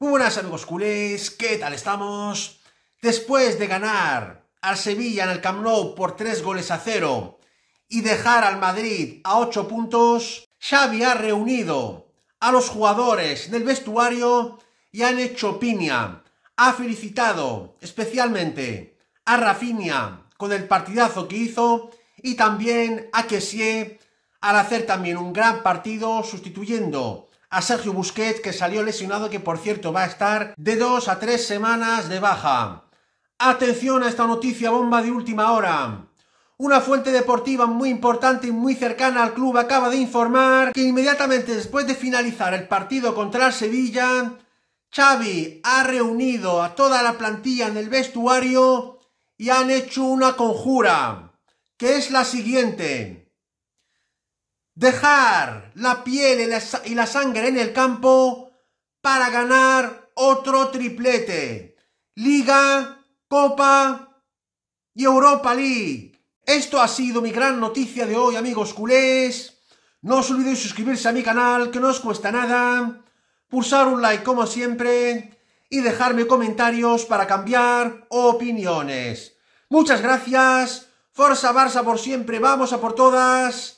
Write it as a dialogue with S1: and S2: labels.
S1: Muy buenas amigos culés, ¿qué tal estamos? Después de ganar al Sevilla en el Camp Nou por 3 goles a 0 y dejar al Madrid a 8 puntos, Xavi ha reunido a los jugadores del vestuario y han hecho piña. Ha felicitado especialmente a Rafinha con el partidazo que hizo y también a Kessie al hacer también un gran partido sustituyendo a Sergio Busquets que salió lesionado que por cierto va a estar de dos a tres semanas de baja. Atención a esta noticia bomba de última hora. Una fuente deportiva muy importante y muy cercana al club acaba de informar que inmediatamente después de finalizar el partido contra el Sevilla, Xavi ha reunido a toda la plantilla en el vestuario y han hecho una conjura, que es la siguiente dejar la piel y la, sangre en el campo para ganar otro triplete. Liga, Copa y Europa League. Esto ha sido mi gran noticia de hoy, amigos culés. No os olvidéis suscribirse a mi canal, que no os cuesta nada. Pulsar un like como siempre. Y dejarme comentarios para cambiar opiniones. Muchas gracias. Forza Barça por siempre. Vamos a por todas